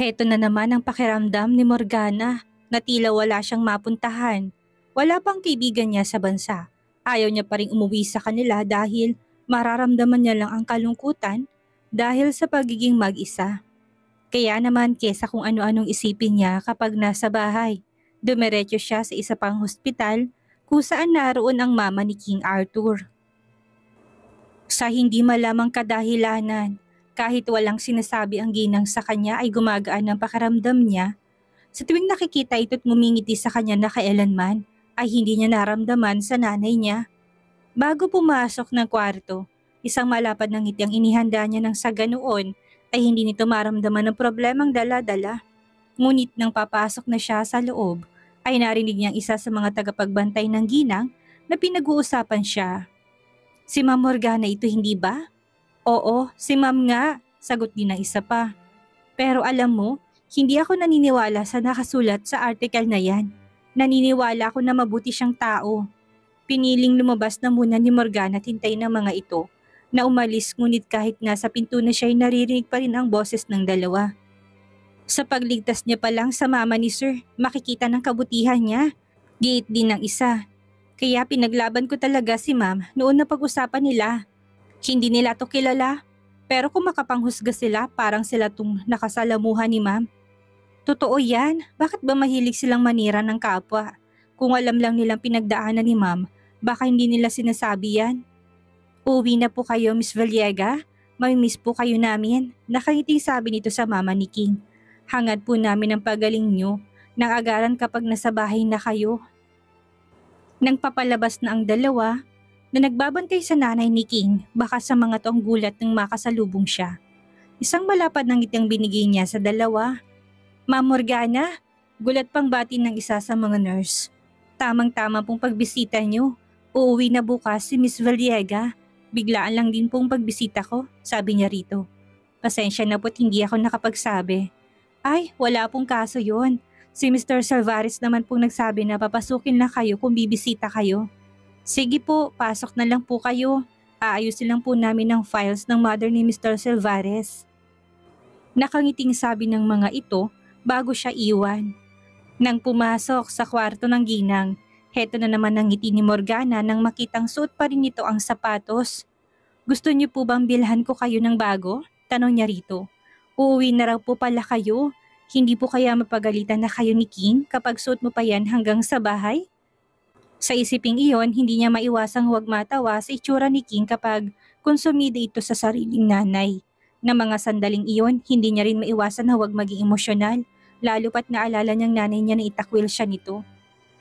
Heto na naman ang pakiramdam ni Morgana na tila wala siyang mapuntahan. Wala pang kaibigan niya sa bansa. Ayaw niya pa rin umuwi sa kanila dahil mararamdaman niya lang ang kalungkutan dahil sa pagiging mag-isa. Kaya naman kesa kung ano-anong isipin niya kapag nasa bahay, dumiretso siya sa isa pang hospital kung saan naroon ang mama ni King Arthur. Sa hindi malamang kadahilanan, kahit walang sinasabi ang ginang sa kanya ay gumagaan ang pakaramdam niya. Sa tuwing nakikita ito't ngumingiti sa kanya na kailanman, ay hindi niya naramdaman sa nanay niya. Bago pumasok ng kwarto, isang malapad ng ngiti ang inihanda niya ng sa ganoon ay hindi nito maramdaman ang problemang dala-dala. Ngunit nang papasok na siya sa loob, ay narinig niyang isa sa mga tagapagbantay ng ginang na pinag-uusapan siya. Si Ma'am Morgana ito hindi ba? Oo, si ma'am nga, sagot din ng isa pa. Pero alam mo, hindi ako naniniwala sa nakasulat sa article na yan. Naniniwala ako na mabuti siyang tao. Piniling lumabas na muna ni Morgana tintay ng mga ito na umalis ngunit kahit nasa pinto na siya ay naririnig pa rin ang boses ng dalawa. Sa pagligtas niya pa lang sa mama ni Sir, makikita ng kabutihan niya. Gate din ng isa. Kaya pinaglaban ko talaga si ma'am noon na pag-usapan nila hindi nila to kilala, pero kung makapanghusga sila parang sila tong nakasalamuhan ni ma'am. Totoo yan, bakit ba mahilig silang manira ng kapwa? Kung alam lang nilang pinagdaanan ni ma'am, baka hindi nila sinasabi yan. Uwi na po kayo, Miss Vallega. May miss po kayo namin. Nakangiti sabi nito sa mama ni King. Hangad po namin ang pagaling nyo nang agaran kapag nasa bahay na kayo. Nang papalabas na ang dalawa, na nagbabantay sa nanay ni King baka sa mga toong gulat ng makasalubong siya. Isang malapad ng ngitang binigay niya sa dalawa. Ma'am Morgana, gulat pang bati ng isa sa mga nurse. Tamang-tama pong pagbisita niyo. Uuwi na bukas si Miss Valiega. Biglaan lang din pong pagbisita ko, sabi niya rito. Pasensya na po't hindi ako nakapagsabi. Ay, wala pong kaso yon. Si Mr. Salvaris naman pong nagsabi na papasukin na kayo kung bibisita kayo. Sige po, pasok na lang po kayo. Aayusin lang po namin ang files ng mother ni Mr. Silvares. Nakangiting sabi ng mga ito bago siya iwan. Nang pumasok sa kwarto ng ginang, heto na naman ang ngiti ni Morgana nang makitang suot pa rin nito ang sapatos. Gusto niyo po bang bilhan ko kayo ng bago? Tanong niya rito. Uuwi na raw po pala kayo. Hindi po kaya mapagalitan na kayo ni King kapag suot mo pa yan hanggang sa bahay? Sa isiping iyon, hindi niya maiwasang huwag matawa sa itsura ni King kapag konsumida ito sa sariling nanay. Na mga sandaling iyon, hindi niya rin maiwasan na huwag maging emosyonal, lalo pat naalala niyang nanay niya na itakwil siya nito.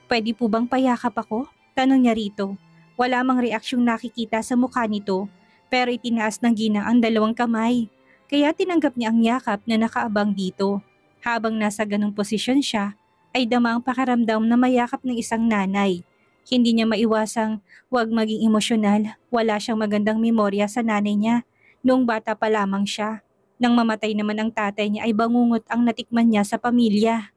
Pwede po bang payakap ako? Tanong niya rito. Wala mang reaksyong nakikita sa mukha nito, pero itinaas ng ginang ang dalawang kamay. Kaya tinanggap niya ang yakap na nakaabang dito. Habang nasa ganong posisyon siya, ay dama ang pakaramdam na mayakap ng isang nanay hindi niya maiwasang huwag maging emosyonal. Wala siyang magandang memorya sa nanay niya. Noong bata pa lamang siya. Nang mamatay naman ang tatay niya ay bangungot ang natikman niya sa pamilya.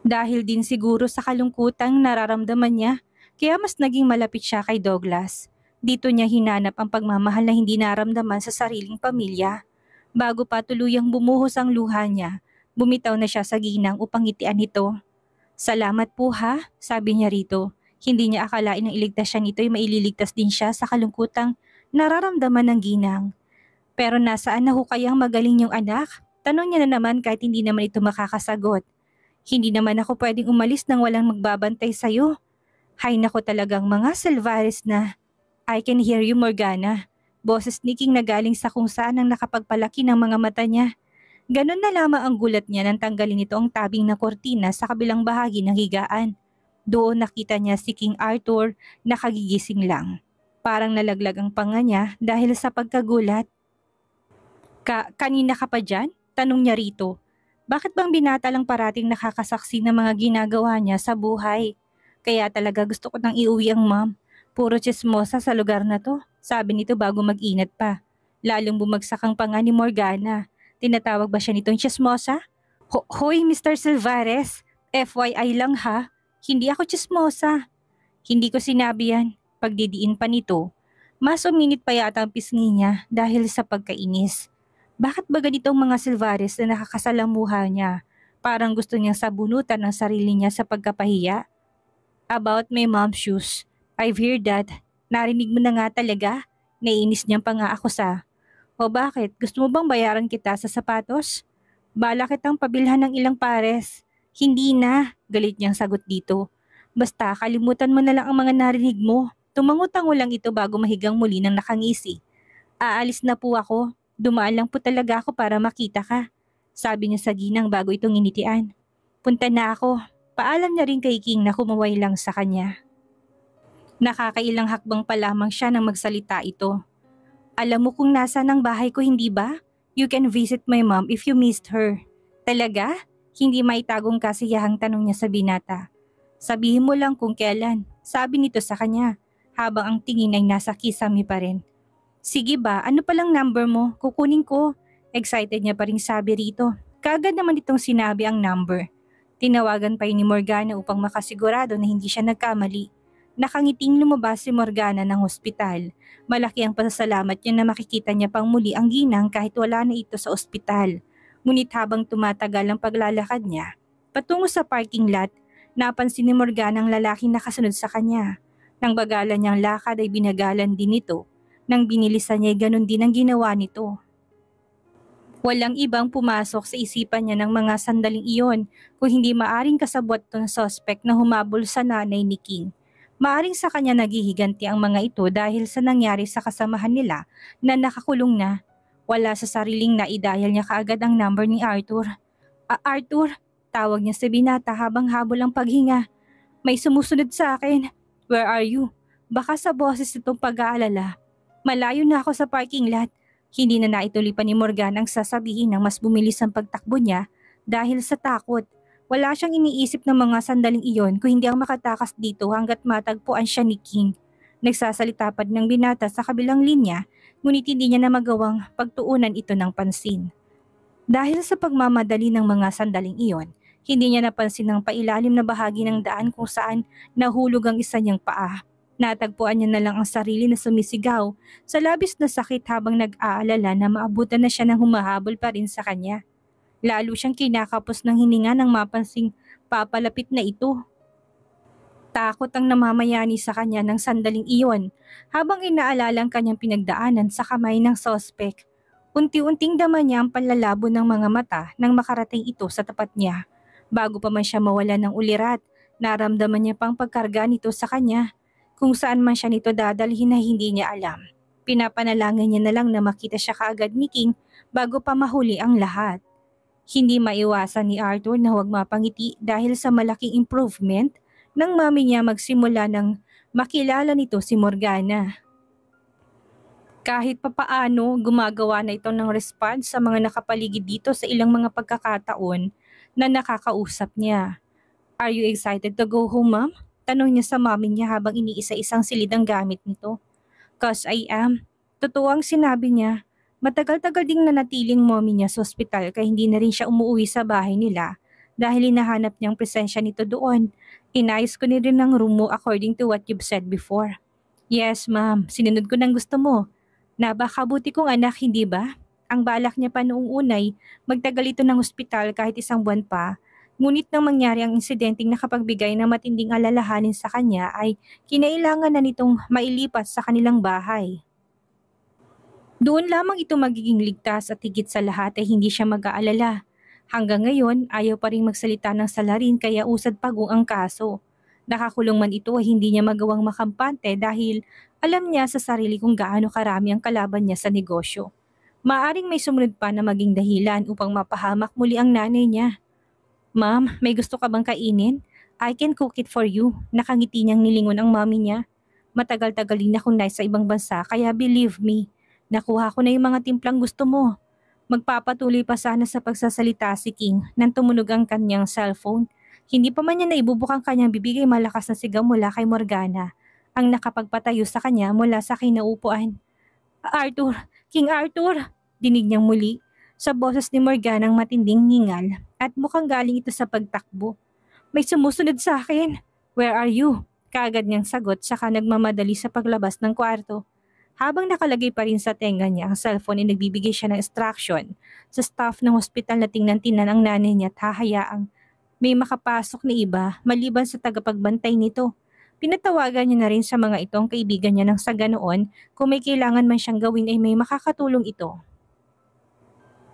Dahil din siguro sa kalungkutang nararamdaman niya, kaya mas naging malapit siya kay Douglas. Dito niya hinanap ang pagmamahal na hindi naramdaman sa sariling pamilya. Bago pa tuluyang bumuhos ang luha niya, bumitaw na siya sa ginang upang itian ito. Salamat po ha, sabi niya rito. Hindi niya akalain ang iligtas siya nito ay maililigtas din siya sa kalungkutang nararamdaman ng ginang. Pero nasaan na ho kayang magaling yung anak? Tanong niya na naman kahit hindi naman ito makakasagot. Hindi naman ako pwedeng umalis nang walang magbabantay sa'yo. Hay nako talagang mga Salvares na. I can hear you Morgana. Boses ni King na galing sa kung saan ang nakapagpalaki ng mga mata niya. Ganon na lamang ang gulat niya nang tanggalin nito ang tabing na kortina sa kabilang bahagi ng higaan. Doon nakita niya si King Arthur nakagigising lang. Parang nalaglag ang panga niya dahil sa pagkagulat. Ka kanina ka pa dyan? Tanong niya rito. Bakit bang binata lang parating nakakasaksi ng mga ginagawa niya sa buhay? Kaya talaga gusto ko nang iuwi ang ma'am. Puro chismosa sa lugar na to, sabi nito bago mag-inat pa. Lalong bumagsak ang panga ni Morgana. Tinatawag ba siya nitong chismosa? Ho Hoy, Mr. Silvares, FYI lang ha, hindi ako chismosa. Hindi ko sinabi yan. Pagdidiin pa nito, mas uminit pa yata ang pisngi niya dahil sa pagkainis. Bakit ba ganito ang mga Silvares na nakakasalamuha niya? Parang gusto niyang sabunutan ang sarili niya sa pagkapahiya? About my mom's shoes. I've heard that. Narinig mo na nga talaga? Naiinis niya pa nga ako sa... O bakit? Gusto mo bang bayaran kita sa sapatos? Bala kitang pabilhan ng ilang pares. Hindi na, galit niyang sagot dito. Basta kalimutan mo na lang ang mga narinig mo. Tumangutango lang ito bago mahigang muli ng nakangisi. Aalis na po ako. Dumaan lang po talaga ako para makita ka. Sabi niya sa ginang bago itong initian. Punta na ako. Paalam na rin kay King na kumaway lang sa kanya. Nakakailang hakbang pa lamang siya nang magsalita ito. Alam mo kung nasa ng bahay ko hindi ba? You can visit my mom if you missed her. Talaga? Hindi maitagong kasiyahang tanong niya sa binata. Sabihin mo lang kung kailan, sabi nito sa kanya, habang ang tingin ay nasa kisame pa rin. Sige ba, ano palang number mo? Kukunin ko. Excited niya pa rin sabi rito. Kagad naman itong sinabi ang number. Tinawagan pa ni Morgana upang makasigurado na hindi siya nagkamali. Nakangiting lumabas si Morgana ng ospital. Malaki ang pasasalamat niya na makikita niya pang muli ang ginang kahit wala na ito sa ospital. Ngunit habang tumatagal ang paglalakad niya, patungo sa parking lot, napansin ni Morgana ang lalaki na kasunod sa kanya. Nang bagalan niyang lakad ay binagalan din nito. Nang binilisan niya ay ganun din ang ginawa nito. Walang ibang pumasok sa isipan niya ng mga sandaling iyon kung hindi maaring kasabot ng sospek na humabol sa nanay ni King. Maaring sa kanya naghihiganti ang mga ito dahil sa nangyari sa kasamahan nila na nakakulong na wala sa sariling naidayal niya kaagad ang number ni Arthur. A ah, Arthur, tawag niya sa Binata habang habol ang paghinga. May sumusunod sa akin. Where are you? Baka sa boses itong pag-aalala. Malayo na ako sa parking lot. Hindi na naituloy pa ni Morgan ang sasabihin ng mas bumilis ang pagtakbo niya dahil sa takot. Wala siyang iniisip ng mga sandaling iyon kung hindi ang makatakas dito hanggat matagpuan siya ni King. Nagsasalita pa ng binata sa kabilang linya ngunit hindi niya na magawang pagtuunan ito ng pansin. Dahil sa pagmamadali ng mga sandaling iyon, hindi niya napansin ang pailalim na bahagi ng daan kung saan nahulog ang isa niyang paa. Natagpuan niya na lang ang sarili na sumisigaw sa labis na sakit habang nag-aalala na maabutan na siya ng humahabol pa rin sa kanya. Lalo siyang kinakapos ng hininga nang mapansing papalapit na ito. Takot ang namamayani sa kanya ng sandaling iyon habang inaalala ang kanyang pinagdaanan sa kamay ng sospek. Unti-unting dama niya ang panlalabo ng mga mata nang makarating ito sa tapat niya. Bago pa man siya mawala ng ulirat, naramdaman niya pang pagkarga nito sa kanya kung saan man siya nito dadalhin na hindi niya alam. Pinapanalangin niya na lang na makita siya kaagad ni King bago pa mahuli ang lahat. Hindi maiwasan ni Arthur na huwag mapangiti dahil sa malaking improvement ng mami niya magsimula ng makilala nito si Morgana. Kahit papaano, gumagawa na ito ng response sa mga nakapaligid dito sa ilang mga pagkakataon na nakakausap niya. Are you excited to go home, ma'am? Tanong niya sa mami niya habang iniisa-isang silid ang gamit nito. Cause I am. Totoo sinabi niya. Matagal-tagal ding nanatiling mommy niya sa ospital kaya hindi na rin siya umuwi sa bahay nila dahil hinahanap niyang presensya nito doon Inayos ko na rin ng room mo according to what you've said before. Yes, ma'am. Sinunod ko ng gusto mo. Nabakabuti kong anak, hindi ba? Ang balak niya pa noong unay, magtagal ito ng ospital kahit isang buwan pa. Ngunit nang mangyari ang insidenteng nakapagbigay ng matinding alalahanin sa kanya ay kinailangan na nitong mailipat sa kanilang bahay. Doon lamang ito magiging ligtas at higit sa lahat ay hindi siya mag-aalala Hanggang ngayon, ayaw pa rin magsalita ng salarin kaya usad pagong ang kaso. Nakakulong man ito ay hindi niya magawang makampante dahil alam niya sa sarili kung gaano karami ang kalaban niya sa negosyo. Maaring may sumunod pa na maging dahilan upang mapahamak muli ang nanay niya. Ma'am, may gusto ka bang kainin? I can cook it for you. Nakangiti niyang nilingon ang mami niya. Matagal-tagal din akong nais sa ibang bansa kaya believe me, nakuha ko na yung mga timplang gusto mo. Magpapatuloy pa sana sa pagsasalita si King nang tumunog ang kanyang cellphone. Hindi pa man niya naibubukang kanyang bibig ay malakas na sigaw mula kay Morgana, ang nakapagpatayo sa kanya mula sa kinaupuan. Arthur! King Arthur! Dinig niyang muli sa boses ni Morgana ang matinding ningal at mukhang galing ito sa pagtakbo. May sumusunod sa akin. Where are you? Kaagad niyang sagot saka nagmamadali sa paglabas ng kwarto habang nakalagay pa rin sa tenga niya ang cellphone ay nagbibigay siya ng instruction sa staff ng hospital na tingnan-tingnan ang nanay niya at hahayaang may makapasok na iba maliban sa tagapagbantay nito. Pinatawagan niya na rin sa mga itong kaibigan niya nang sa ganoon kung may kailangan man siyang gawin ay may makakatulong ito.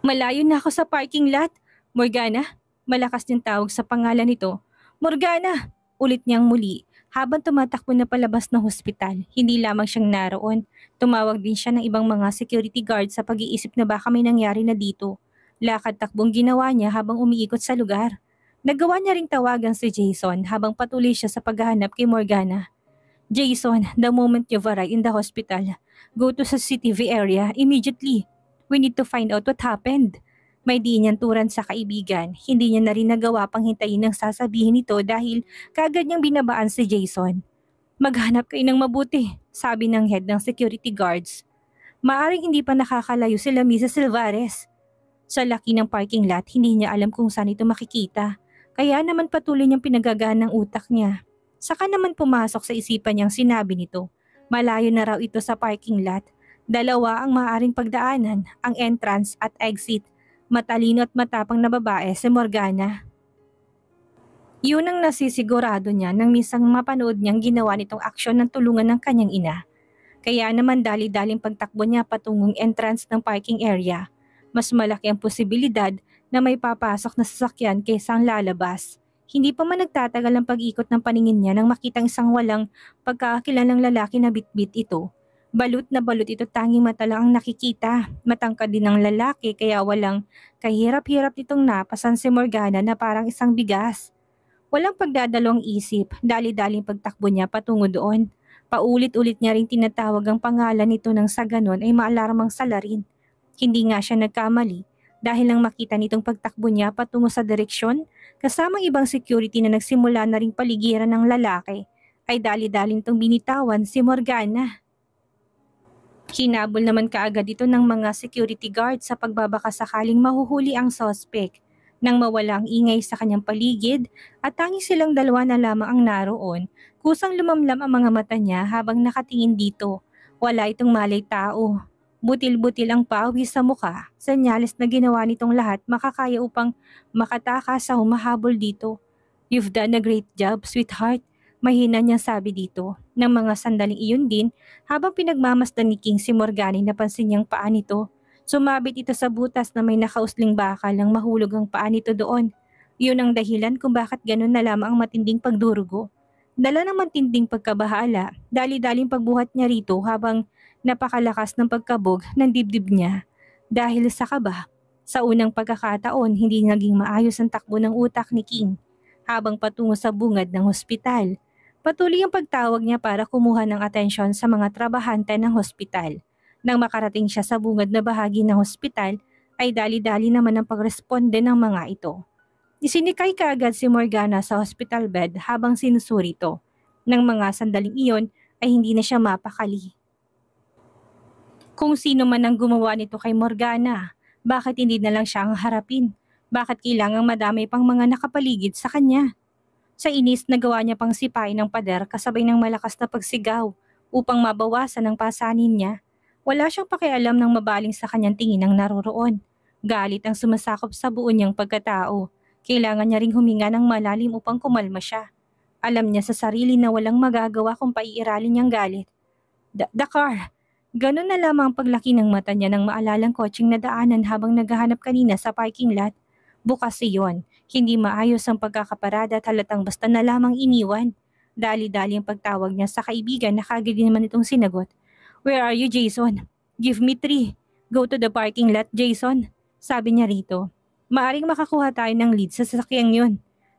Malayo na ako sa parking lot, Morgana. Malakas din tawag sa pangalan nito. Morgana! Ulit niyang muli habang tumatakbo na palabas ng hospital, hindi lamang siyang naroon. Tumawag din siya ng ibang mga security guard sa pag-iisip na baka may nangyari na dito. Lakad-takbong ginawa niya habang umiikot sa lugar. Nagawa niya ring tawagan si Jason habang patuloy siya sa paghahanap kay Morgana. Jason, the moment you've arrived in the hospital, go to the CCTV area immediately. We need to find out what happened. May di niyang turan sa kaibigan. Hindi niya na rin nagawa pang hintayin ang sasabihin nito dahil kagad niyang binabaan si Jason. Maghanap kayo ng mabuti, sabi ng head ng security guards. Maaring hindi pa nakakalayo sila Mrs. Silvares. Sa laki ng parking lot, hindi niya alam kung saan ito makikita. Kaya naman patuloy niyang pinagagaan ng utak niya. Saka naman pumasok sa isipan niyang sinabi nito. Malayo na raw ito sa parking lot. Dalawa ang maaring pagdaanan, ang entrance at exit matalino at matapang na babae si Morgana. Yun ang nasisigurado niya nang misang mapanood niyang ginawa nitong aksyon ng tulungan ng kanyang ina. Kaya naman dali-daling pagtakbo niya patungong entrance ng parking area. Mas malaki ang posibilidad na may papasok na sasakyan kaysa ang lalabas. Hindi pa man nagtatagal ang pag-ikot ng paningin niya nang makitang isang walang pagkakakilalang lalaki na bitbit -bit ito Balut na balut ito tanging mata lang ang nakikita. Matangkad din ang lalaki kaya walang kahirap-hirap nitong napasan si Morgana na parang isang bigas. Walang pagdadalong isip, dali-daling pagtakbo niya patungo doon. Paulit-ulit niya rin tinatawag ang pangalan nito nang sa ganon ay maalarmang salarin. Hindi nga siya nagkamali dahil lang makita nitong pagtakbo niya patungo sa direksyon, kasamang ibang security na nagsimula na ring paligiran ng lalaki, ay dali-daling tong binitawan si Morgana. Hinabol naman kaagad ito ng mga security guard sa pagbabaka sakaling mahuhuli ang sospek. Nang mawala ang ingay sa kanyang paligid at tangi silang dalawa na lamang ang naroon, kusang lumamlam ang mga mata niya habang nakatingin dito. Wala itong malay tao. Butil-butil ang pawis sa muka, senyales na ginawa nitong lahat makakaya upang makataka sa humahabol dito. You've done a great job, sweetheart. Mahina niyang sabi dito. Nang mga sandaling iyon din, habang pinagmamasdan ni King si Morgani napansin niyang paa nito. Sumabit ito sa butas na may nakausling bakal nang mahulog ang paa nito doon. Yun ang dahilan kung bakit ganun na lamang ang matinding pagdurugo. Dala ng matinding pagkabahala, dali-daling pagbuhat niya rito habang napakalakas ng pagkabog ng dibdib niya. Dahil sa kaba, sa unang pagkakataon hindi naging maayos ang takbo ng utak ni King habang patungo sa bungad ng hospital. Patuloy ang pagtawag niya para kumuha ng atensyon sa mga trabahante ng hospital. Nang makarating siya sa bungad na bahagi ng hospital, ay dali-dali naman ang pagresponde ng mga ito. Isinikay kaagad si Morgana sa hospital bed habang sinusuri ito. Nang mga sandaling iyon ay hindi na siya mapakali. Kung sino man ang gumawa nito kay Morgana, bakit hindi na lang siya ang harapin? Bakit kailangang madami pang mga nakapaligid sa kanya? Sa inis, nagawa niya pang sipay ng pader kasabay ng malakas na pagsigaw upang mabawasan ang pasanin niya. Wala siyang pakialam ng mabaling sa kanyang tingin ang naroroon. Galit ang sumasakop sa buo niyang pagkatao. Kailangan niya ring huminga ng malalim upang kumalma siya. Alam niya sa sarili na walang magagawa kung paiiralin niyang galit. Da Dakar! Ganun na lamang ang paglaki ng mata niya nang maalalang kotseng na daanan habang naghahanap kanina sa parking lot. Bukas iyon hindi maayos ang pagkakaparada at halatang basta na lamang iniwan. Dali-dali ang pagtawag niya sa kaibigan na kagad naman itong sinagot. Where are you, Jason? Give me three. Go to the parking lot, Jason. Sabi niya rito. Maaring makakuha tayo ng lead sa sasakyang yun.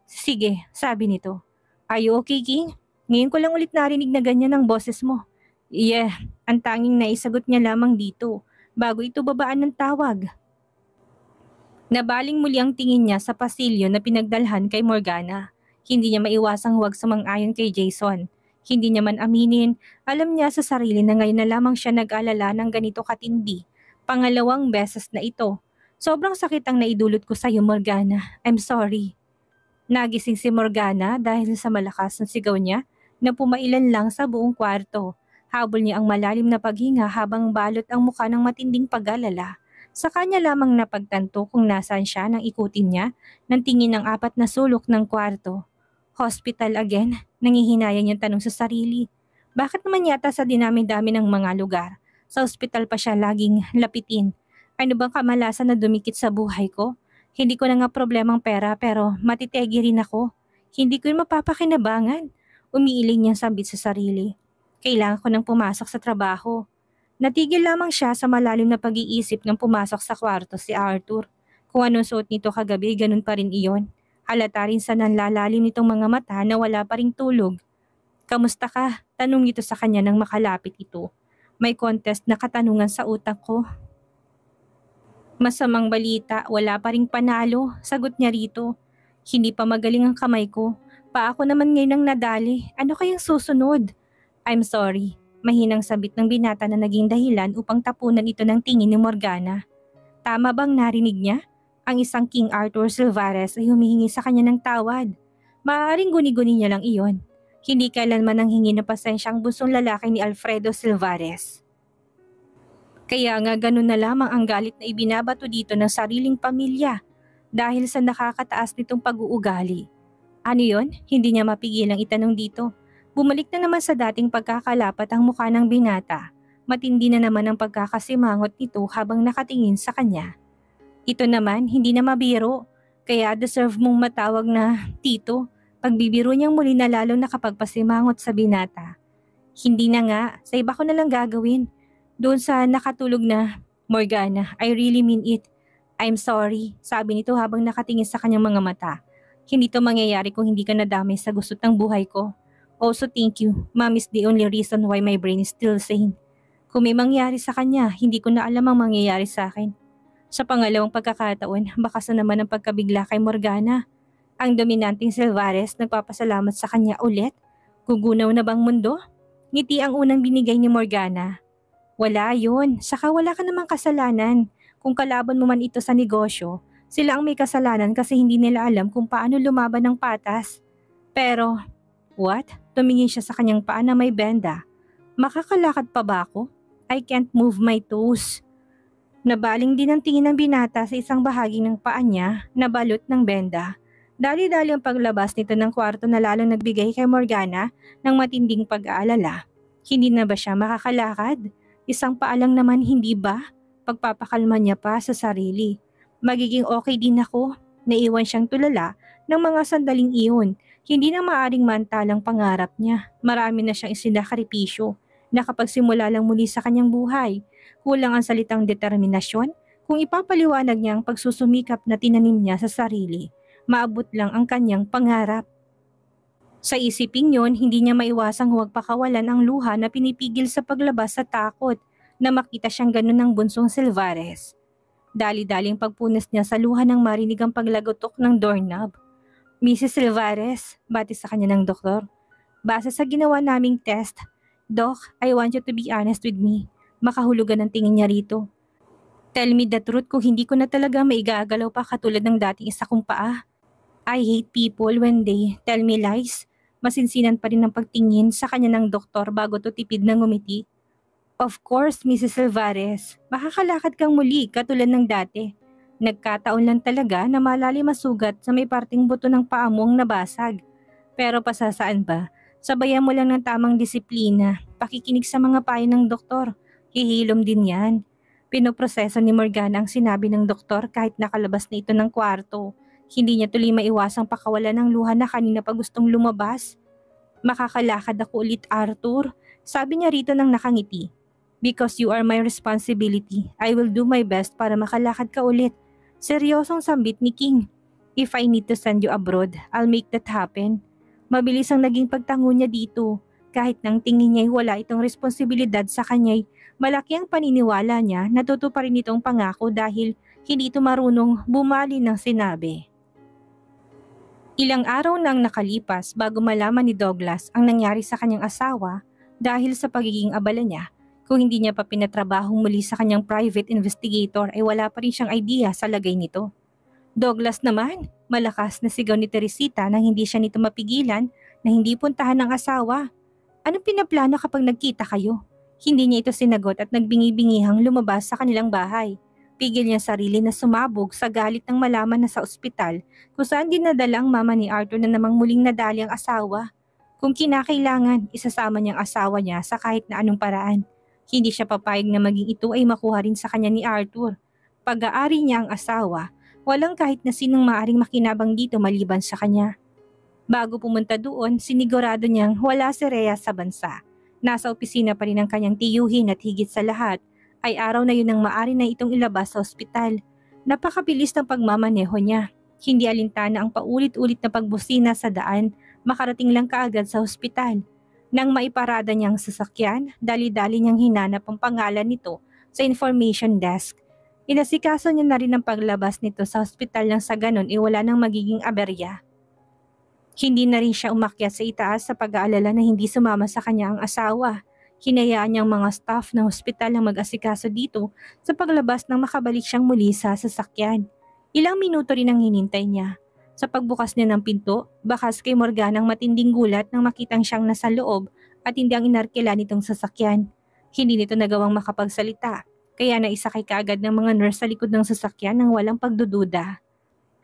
Sige, sabi nito. Are you okay, King? Ngayon ko lang ulit narinig na ganyan ang boses mo. Yeah, ang tanging naisagot niya lamang dito bago ito babaan ng tawag. Nabaling muli ang tingin niya sa pasilyo na pinagdalhan kay Morgana. Hindi niya maiwasang huwag sumang-ayon kay Jason. Hindi niya man aminin, alam niya sa sarili na ngayon na lamang siya nag-alala ng ganito katindi. Pangalawang beses na ito. Sobrang sakit ang naidulot ko sa'yo, Morgana. I'm sorry. Nagising si Morgana dahil sa malakas na sigaw niya na pumailan lang sa buong kwarto. Habol niya ang malalim na paghinga habang balot ang mukha ng matinding pag-alala. Sa kanya lamang napagtanto kung nasaan siya nang ikutin niya ng tingin ng apat na sulok ng kwarto. Hospital again, nangihinaya yung tanong sa sarili. Bakit naman yata sa dinami-dami ng mga lugar, sa hospital pa siya laging lapitin? Ano bang kamalasan na dumikit sa buhay ko? Hindi ko na nga problemang pera pero matitegi rin ako. Hindi ko yun mapapakinabangan. Umiiling niyang sabit sa sarili. Kailangan ko nang pumasok sa trabaho. Natigil lamang siya sa malalim na pag-iisip nang pumasok sa kwarto si Arthur. Kung anong suot nito kagabi, ganun pa rin iyon. Halata rin sa nanlalalim nitong mga mata na wala pa ring tulog. Kamusta ka? Tanong nito sa kanya nang makalapit ito. May contest na katanungan sa utak ko. Masamang balita, wala pa ring panalo, sagot niya rito. Hindi pa magaling ang kamay ko. Pa ako naman ngayon ang nadali. Ano kayang susunod? I'm sorry, Mahinang sabit ng binata na naging dahilan upang tapunan ito ng tingin ni Morgana. Tama bang narinig niya? Ang isang King Arthur Silvares ay humihingi sa kanya ng tawad. Maaaring guni-guni niya lang iyon. Hindi kailanman ang hingi na pasensya ang busong lalaki ni Alfredo Silvares. Kaya nga ganun na lamang ang galit na ibinabato dito ng sariling pamilya dahil sa nakakataas nitong pag-uugali. Ano yon? Hindi niya mapigilang itanong dito. Bumalik na naman sa dating pagkakalapat ang mukha ng binata. Matindi na naman ang pagkakasimangot nito habang nakatingin sa kanya. Ito naman, hindi na mabiro. Kaya deserve mong matawag na tito. Pagbibiro niyang muli na lalo nakapagpasimangot sa binata. Hindi na nga, sa iba ko na lang gagawin. Doon sa nakatulog na, Morgana, I really mean it. I'm sorry, sabi nito habang nakatingin sa kanyang mga mata. Hindi to mangyayari kung hindi ka nadamay sa gusto ng buhay ko. Also thank you, Mom is the only reason why my brain is still sane. Kung may mangyari sa kanya, hindi ko na alam ang mangyayari sa akin. Sa pangalawang pagkakataon, baka sa naman ang pagkabigla kay Morgana. Ang dominanting Silvares nagpapasalamat sa kanya ulit. Gugunaw na bang mundo? Ngiti ang unang binigay ni Morgana. Wala yun, saka wala ka namang kasalanan. Kung kalaban mo man ito sa negosyo, sila ang may kasalanan kasi hindi nila alam kung paano lumaban ng patas. Pero What? Tumingin siya sa kanyang paa na may benda. Makakalakad pa ba ako? I can't move my toes. Nabaling din ang tingin ng binata sa isang bahagi ng paa niya na balot ng benda. Dali-dali ang paglabas nito ng kwarto na lalong nagbigay kay Morgana ng matinding pag-aalala. Hindi na ba siya makakalakad? Isang paalang naman hindi ba? Pagpapakalma niya pa sa sarili. Magiging okay din ako. Naiwan siyang tulala ng mga sandaling iyon hindi na maaring mantalang pangarap niya. Marami na siyang isinakaripisyo. Nakapagsimula lang muli sa kanyang buhay. Kulang ang salitang determinasyon kung ipapaliwanag niya ang pagsusumikap na tinanim niya sa sarili. Maabot lang ang kanyang pangarap. Sa isiping yon, hindi niya maiwasang huwag pakawalan ang luha na pinipigil sa paglabas sa takot na makita siyang ganun ng bunsong Silvares. Dali-daling pagpunas niya sa luha nang marinig ang paglagotok ng doorknob. Mrs. Rivares, batis sa kanya ng doktor. Base sa ginawa naming test, Doc, I want you to be honest with me. Makahulugan ang tingin niya rito. Tell me the truth kung hindi ko na talaga maigagalaw pa katulad ng dating isa kong paa. I hate people when they tell me lies. Masinsinan pa rin ang pagtingin sa kanya ng doktor bago to tipid ng ngumiti. Of course, Mrs. Alvarez, makakalakad kang muli katulad ng dati. Nagkataon lang talaga na malalim masugat sa may parting buto ng paa mo ang nabasag. Pero pasasaan ba? Sabayan mo lang ng tamang disiplina, pakikinig sa mga payo ng doktor. Hihilom din yan. Pinoproseso ni Morgana ang sinabi ng doktor kahit nakalabas na ito ng kwarto. Hindi niya tuloy maiwasang pakawalan ng luha na kanina pa gustong lumabas. Makakalakad ako ulit, Arthur. Sabi niya rito ng nakangiti. Because you are my responsibility, I will do my best para makalakad ka ulit Seryosong sambit ni King. If I need to send you abroad, I'll make that happen. Mabilis ang naging pagtango niya dito. Kahit nang tingin niya'y wala itong responsibilidad sa kanya'y, malaki ang paniniwala niya na tutuparin itong pangako dahil hindi ito marunong bumali ng sinabi. Ilang araw na ang nakalipas bago malaman ni Douglas ang nangyari sa kanyang asawa dahil sa pagiging abala niya kung hindi niya pa pinatrabaho muli sa kanyang private investigator ay wala pa rin siyang idea sa lagay nito. Douglas naman, malakas na sigaw ni Teresita nang hindi siya nito mapigilan na hindi puntahan ng asawa. Anong pinaplano kapag nagkita kayo? Hindi niya ito sinagot at nagbingi-bingihang lumabas sa kanilang bahay. Pigil niya sarili na sumabog sa galit ng malaman na sa ospital kung saan dinadala ang mama ni Arthur na namang muling nadali ang asawa. Kung kinakailangan, isasama niyang asawa niya sa kahit na anong paraan hindi siya papayag na maging ito ay makuha rin sa kanya ni Arthur. Pag-aari niya ang asawa, walang kahit na sinong maaring makinabang dito maliban sa kanya. Bago pumunta doon, sinigurado niyang wala si Rhea sa bansa. Nasa opisina pa rin ang kanyang tiyuhin at higit sa lahat, ay araw na yun ang maari na itong ilabas sa ospital. Napakabilis ng pagmamaneho niya. Hindi alintana ang paulit-ulit na pagbusina sa daan, makarating lang kaagad sa ospital. Nang maiparada niyang sasakyan, dali-dali niyang hinanap ang pangalan nito sa information desk. Inasikaso niya na rin ang paglabas nito sa ospital nang sa ganon iwala eh, nang magiging aberya. Hindi na rin siya umakyat sa itaas sa pag-aalala na hindi sumama sa kanya ang asawa. Hinayaan niyang mga staff ng ospital ang mag-asikaso dito sa paglabas nang makabalik siyang muli sa sasakyan. Ilang minuto rin ang hinintay niya sa pagbukas niya ng pinto, bakas kay Morgana ang matinding gulat nang makitang siyang nasa loob at hindi ang inarkila nitong sasakyan. Hindi nito nagawang makapagsalita, kaya naisakay kaagad ng mga nurse sa likod ng sasakyan nang walang pagdududa.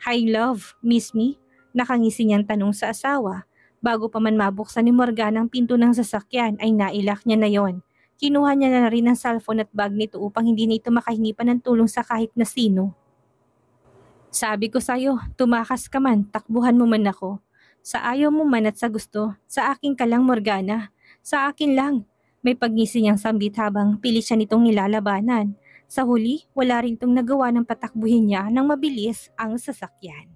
Hi love, miss me? Nakangisi niyang tanong sa asawa. Bago pa man mabuksan ni Morgana ang pinto ng sasakyan ay nailak niya na yon. Kinuha niya na rin ang cellphone at bag nito upang hindi nito makahingi pa ng tulong sa kahit na sino. Sabi ko sa'yo, tumakas ka man, takbuhan mo man ako. Sa ayaw mo man at sa gusto, sa akin ka lang Morgana. Sa akin lang. May pagngisi niyang sambit habang pilit siya nitong nilalabanan. Sa huli, wala rin tong nagawa ng patakbuhin niya nang mabilis ang sasakyan.